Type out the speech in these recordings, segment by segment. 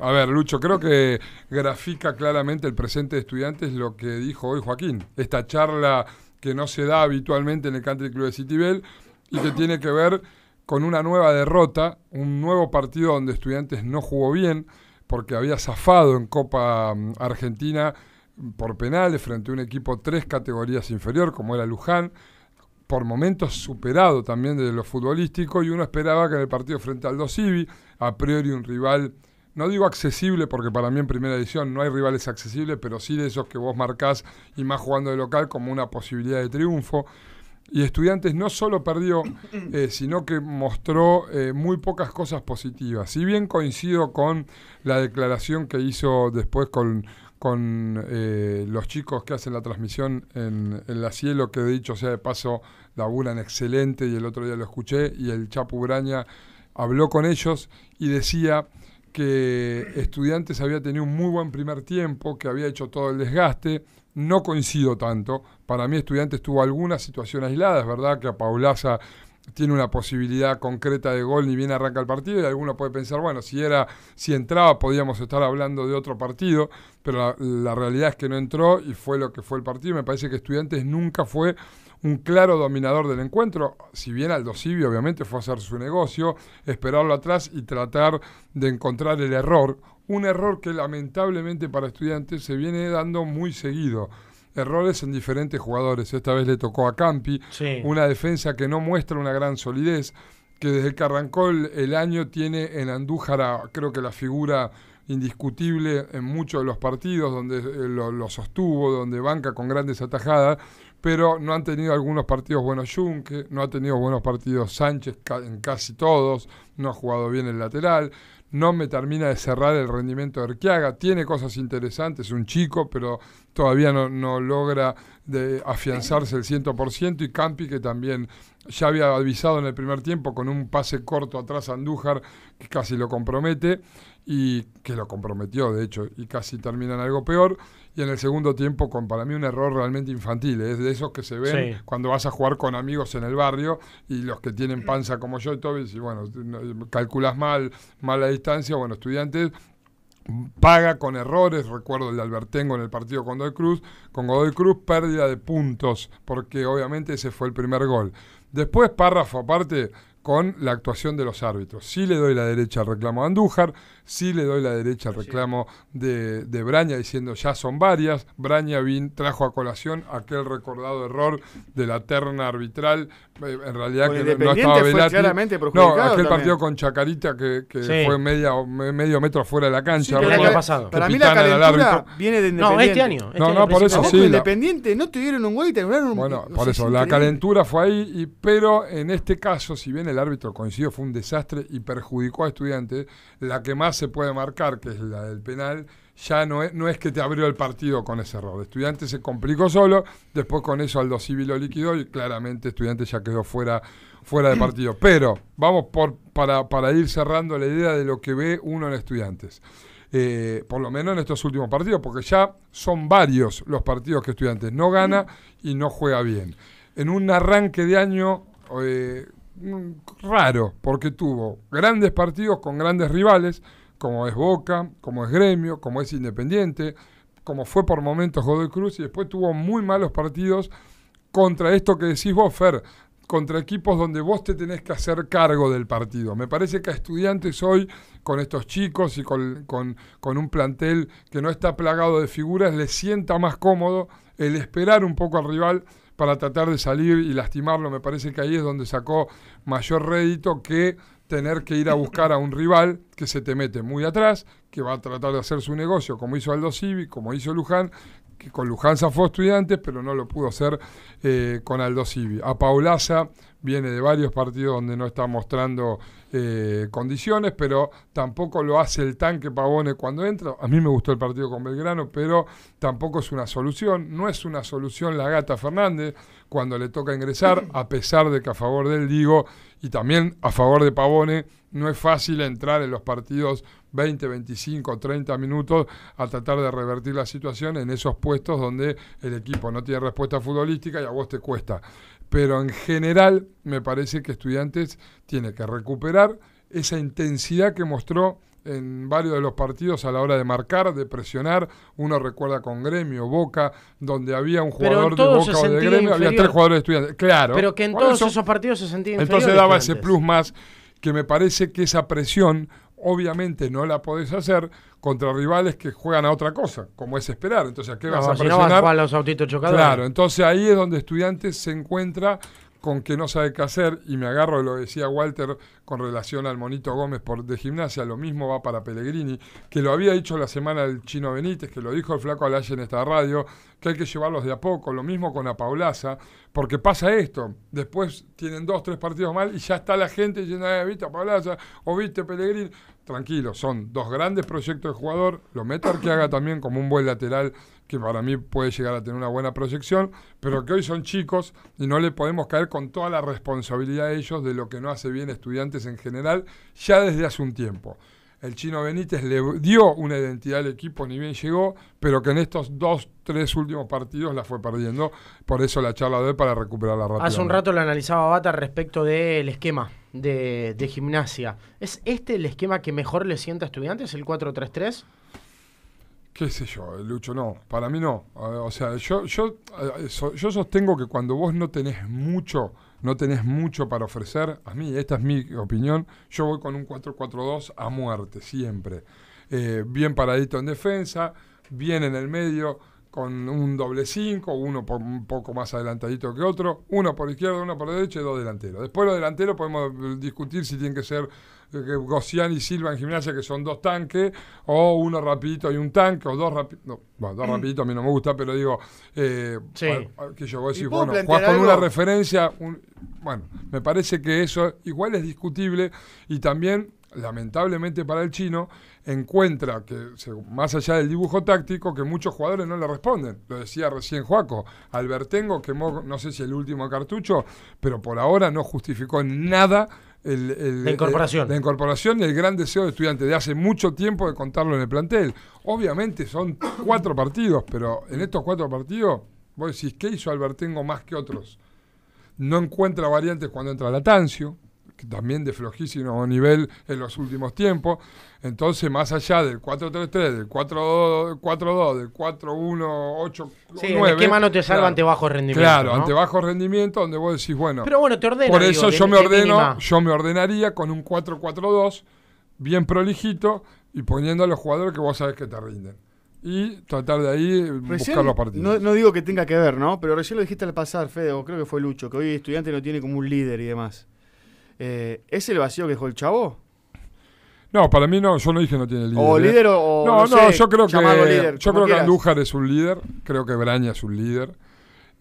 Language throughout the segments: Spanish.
A ver, Lucho, creo que grafica claramente el presente de estudiantes lo que dijo hoy Joaquín. Esta charla que no se da habitualmente en el Country Club de Citibel y que tiene que ver con una nueva derrota, un nuevo partido donde estudiantes no jugó bien porque había zafado en Copa mm, Argentina por penales frente a un equipo tres categorías inferior como era Luján, por momentos superado también desde lo futbolístico y uno esperaba que en el partido frente al Dosivi, a priori un rival no digo accesible porque para mí en primera edición no hay rivales accesibles, pero sí de esos que vos marcás y más jugando de local como una posibilidad de triunfo. Y Estudiantes no solo perdió, eh, sino que mostró eh, muy pocas cosas positivas. Si bien coincido con la declaración que hizo después con, con eh, los chicos que hacen la transmisión en, la Cielo, que de dicho sea de paso, la en excelente y el otro día lo escuché, y el Chapu Braña habló con ellos y decía que Estudiantes había tenido un muy buen primer tiempo, que había hecho todo el desgaste. No coincido tanto. Para mí Estudiantes tuvo alguna situación aislada, es verdad que a Paulaza tiene una posibilidad concreta de gol ni bien arranca el partido y alguno puede pensar, bueno, si era si entraba podíamos estar hablando de otro partido, pero la, la realidad es que no entró y fue lo que fue el partido. Me parece que Estudiantes nunca fue un claro dominador del encuentro, si bien Aldo Sibio obviamente fue a hacer su negocio, esperarlo atrás y tratar de encontrar el error, un error que lamentablemente para estudiantes se viene dando muy seguido errores en diferentes jugadores. Esta vez le tocó a Campi, una defensa que no muestra una gran solidez, que desde que arrancó el, año tiene en Andújar, creo que la figura indiscutible en muchos de los partidos, donde eh, lo, sostuvo, donde banca con grandes atajadas, pero no han tenido algunos partidos buenos Junque, no ha tenido buenos partidos Sánchez en casi todos, no ha jugado bien el lateral, no me termina de cerrar el rendimiento de Arquiaga, tiene cosas interesantes, un chico, pero todavía no, logra afianzarse el 100% y Campi que también ya había avisado en el primer tiempo con un pase corto atrás a Andújar que casi lo compromete y que lo comprometió, de hecho, y casi termina en algo peor. Y en el segundo tiempo, con para mí un error realmente infantil, ¿eh? es de esos que se ven cuando vas a jugar con amigos en el barrio y los que tienen panza como yo y todo, y bueno, calculas mal, la distancia, bueno, estudiantes, paga con errores, recuerdo el de Albertengo en el partido con Godoy Cruz, con Godoy Cruz pérdida de puntos, porque obviamente ese fue el primer gol. Después, párrafo aparte, con la actuación de los árbitros. Sí le doy la derecha al reclamo a Andújar, sí le doy la derecha al reclamo de, de Braña, diciendo ya son varias. Braña vin, trajo a colación aquel recordado error de la terna arbitral. Eh, en realidad que no estaba velado No, aquel partido con Chacarita que, fue media, medio metro fuera de la cancha. el año pasado. Para mí la calentura viene de este este Independiente. No, este año. no, no, por eso sí. Independiente no tuvieron un gol y terminaron un Bueno, por eso, la calentura fue ahí, pero en este caso, si bien el árbitro coincidió, fue un desastre y perjudicó a estudiantes, la que más se puede marcar, que es la del penal, ya no es, no es que te abrió el partido con ese error. Estudiante se complicó solo, después con eso Aldo Civil lo liquidó y claramente Estudiante ya quedó fuera, fuera de partido. Pero vamos para, ir cerrando la idea de lo que ve uno en Estudiantes. Eh, por lo menos en estos últimos partidos, porque ya son varios los partidos que Estudiantes no gana y no juega bien. En un arranque de año eh, raro, porque tuvo grandes partidos con grandes rivales, como es Boca, como es Gremio, como es Independiente, como fue por momentos Godoy Cruz y después tuvo muy malos partidos contra esto que decís vos, Fer, contra equipos donde vos te tenés que hacer cargo del partido. Me parece que a estudiantes hoy, con estos chicos y con, con, con, un plantel que no está plagado de figuras, les sienta más cómodo el esperar un poco al rival para tratar de salir y lastimarlo. Me parece que ahí es donde sacó mayor rédito que tener que ir a buscar a un rival que se te mete muy atrás, que va a tratar de hacer su negocio, como hizo Aldo Civi, como hizo Luján, que con Luján fue estudiante, pero no lo pudo hacer eh, con Aldo Civi. A Paulaza viene de varios partidos donde no está mostrando eh, condiciones, pero tampoco lo hace el tanque Pavone cuando entra. A mí me gustó el partido con Belgrano, pero tampoco es una solución. No es una solución la gata Fernández cuando le toca ingresar, a pesar de que a favor del digo y también a favor de Pavone, no es fácil entrar en los partidos 20, 25, 30 minutos a tratar de revertir la situación en esos puestos donde el equipo no tiene respuesta futbolística y a vos te cuesta. Pero en general me parece que estudiantes tiene que recuperar esa intensidad que mostró en varios de los partidos a la hora de marcar, de presionar. Uno recuerda con Gremio, Boca, donde había un jugador de Boca o de Gremio, había tres jugadores estudiantes. Claro. Pero que en todos esos partidos se sentía Entonces daba ese plus más que me parece que esa presión obviamente no la podés hacer contra rivales que juegan a otra cosa, como es esperar. Entonces, qué vas a presionar? no los autitos chocados. Claro, entonces ahí es donde Estudiantes se encuentra con que no sabe qué hacer, y me agarro, lo decía Walter con relación al Monito Gómez por, de gimnasia, lo mismo va para Pellegrini, que lo había dicho la semana el Chino Benítez, que lo dijo el flaco Alaya en esta radio, que hay que llevarlos de a poco, lo mismo con la Paulaza, porque pasa esto, después tienen dos, tres partidos mal y ya está la gente diciendo, de eh, viste Paulaza o viste Pellegrini, tranquilo, son dos grandes proyectos de jugador, lo meter que haga también como un buen lateral que para mí puede llegar a tener una buena proyección, pero que hoy son chicos y no le podemos caer con toda la responsabilidad a ellos de lo que no hace bien estudiantes en general ya desde hace un tiempo. El chino Benítez le dio una identidad al equipo, ni bien llegó, pero que en estos dos, tres últimos partidos la fue perdiendo. Por eso la charla de hoy para recuperar la Hace un rato lo analizaba Bata respecto del esquema de, de gimnasia. ¿Es este el esquema que mejor le sienta a estudiantes, el 4-3-3? qué sé yo, Lucho, no, para mí no. O sea, yo, eh, yo, sostengo que cuando vos no tenés mucho, no tenés mucho para ofrecer, a mí, esta es mi opinión, yo voy con un 4-4-2 a muerte, siempre. Eh, bien paradito en defensa, bien en el medio, con un doble 5, uno por, un poco más adelantadito que otro, uno por izquierda, uno por derecha y dos delanteros. Después los delanteros podemos eh, discutir si tienen que ser eh, Gossian y Silva en gimnasia, que son dos tanques, o uno rapidito y un tanque, o dos rapiditos, bueno, dos rapiditos a mí no me gusta, pero digo, eh, que yo voy a decir, bueno, con una referencia, bueno, me parece que eso igual es discutible y también, lamentablemente para el chino, encuentra que, más allá del dibujo táctico, que muchos jugadores no le responden. Lo decía recién Juaco, Albertengo quemó, no sé si el último cartucho, pero por ahora no justificó nada la incorporación. incorporación y el gran deseo de estudiante de hace mucho tiempo de contarlo en el plantel. Obviamente son cuatro partidos, pero en estos cuatro partidos, vos decís, ¿qué hizo Albertengo más que otros? No encuentra variantes cuando entra Latancio también de flojísimo nivel en los últimos tiempos. Entonces, más allá del 4-3-3, del 4-2, del 4-1-8-9. Sí, te salva ante bajo rendimiento. Claro, ante bajo rendimiento, donde vos decís, bueno. Pero bueno, te Por eso yo, me ordeno, yo me ordenaría con un 4-4-2, bien prolijito, y poniendo a los jugadores que vos sabés que te rinden y tratar de ahí buscar los partidos. No, digo que tenga que ver, ¿no? Pero recién lo dijiste al pasar, Fede, o creo que fue Lucho, que hoy estudiante no tiene como un líder y demás. Eh, ¿Es el vacío que dejó el chavo? No, para mí no, yo no dije no tiene líder. O ¿eh? líder o. No, no, yo creo que. yo creo que Andújar es un líder, creo que Braña es un líder,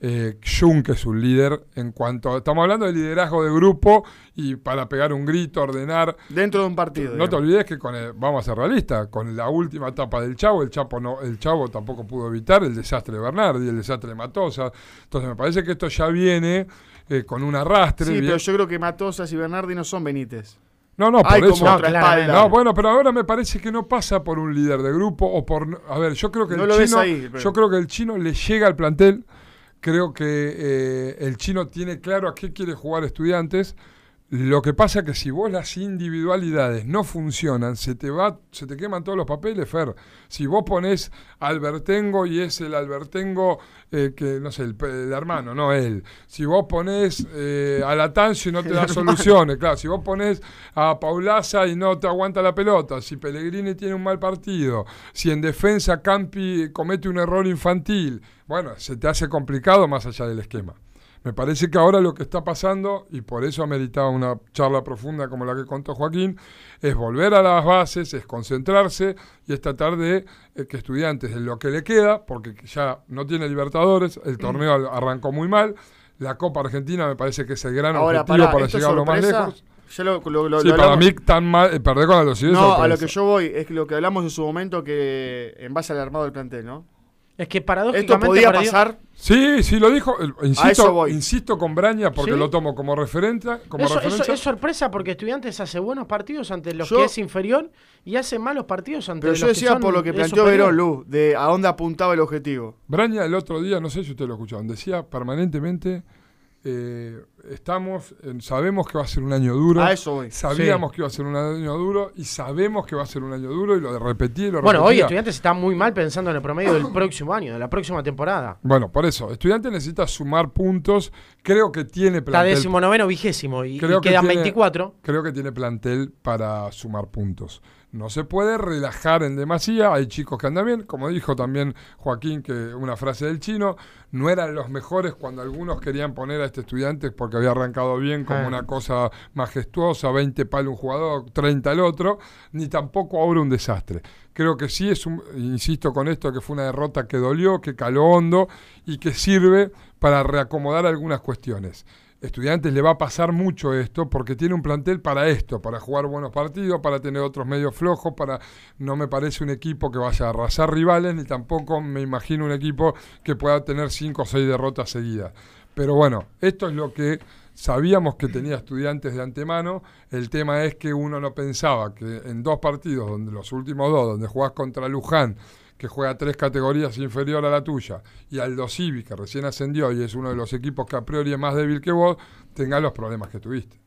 eh, es un líder en cuanto. Estamos hablando de liderazgo de grupo y para pegar un grito, ordenar. Dentro de un partido. No te olvides que con vamos a ser realistas, con la última etapa del Chavo, el Chapo no, el Chavo tampoco pudo evitar el desastre de Bernardi, el desastre de Matosa Entonces me parece que esto ya viene eh, con un arrastre. Sí, pero yo creo que Matosas y Bernardi no son Benítez. No, no, por eso. No, bueno, pero ahora me parece que no pasa por un líder de grupo o por. A ver, yo creo que el chino. Yo creo que el chino le llega al plantel. Creo que eh, el chino tiene claro a qué quiere jugar estudiantes. Lo que pasa es que si vos las individualidades no funcionan, se te va, se te queman todos los papeles, Fer. Si vos ponés Albertengo y es el Albertengo eh, que, no sé, el, hermano, no él. Si vos ponés eh, a Latancio y no te da soluciones, claro. Si vos ponés a Paulaza y no te aguanta la pelota, si Pellegrini tiene un mal partido, si en defensa Campi comete un error infantil, bueno, se te hace complicado más allá del esquema. Me parece que ahora lo que está pasando, y por eso ha meditado una charla profunda como la que contó Joaquín, es volver a las bases, es concentrarse y es tratar de eh, que estudiantes de lo que le queda, porque ya no tiene Libertadores, el mm. torneo arrancó muy mal, la Copa Argentina me parece que es el gran objetivo para, llegar lo más lejos. sí, para mí tan mal, eh, perder con la No, a lo que yo voy es lo que hablamos en su momento que en base al armado del plantel, ¿no? Es que paradójicamente... Esto podía pasar... Sí, sí, lo dijo. Insisto, insisto con Braña porque lo tomo como referente. Como referencia. es sorpresa porque Estudiantes hace buenos partidos ante los que es inferior y hace malos partidos ante los que Pero yo decía por lo que planteó Verón, Luz, de a dónde apuntaba el objetivo. Braña el otro día, no sé si ustedes lo escucharon, decía permanentemente eh, estamos, sabemos que va a ser un año duro. Sabíamos que iba a ser un año duro y sabemos que va a ser un año duro y lo repetí y lo Bueno, hoy Estudiantes está muy mal pensando en el promedio del próximo año, de la próxima temporada. Bueno, por eso, estudiante necesita sumar puntos. Creo que tiene plantel. Está décimo noveno, vigésimo y, quedan 24. Creo que tiene plantel para sumar puntos no se puede relajar en demasía, hay chicos que andan bien, como dijo también Joaquín, que una frase del chino, no eran los mejores cuando algunos querían poner a este estudiante porque había arrancado bien como una cosa majestuosa, 20 palos un jugador, 30 el otro, ni tampoco ahora un desastre. Creo que sí es insisto con esto, que fue una derrota que dolió, que caló hondo y que sirve para reacomodar algunas cuestiones. Estudiantes le va a pasar mucho esto porque tiene un plantel para esto, para jugar buenos partidos, para tener otros medios flojos, para no me parece un equipo que vaya a arrasar rivales, ni tampoco me imagino un equipo que pueda tener cinco o seis derrotas seguidas. Pero bueno, esto es lo que sabíamos que tenía estudiantes de antemano, el tema es que uno no pensaba que en dos partidos, donde los últimos dos, donde jugás contra Luján, que juega tres categorías inferior a la tuya, y Aldo Civi, que recién ascendió y es uno de los equipos que a priori es más débil que vos, tenga los problemas que tuviste.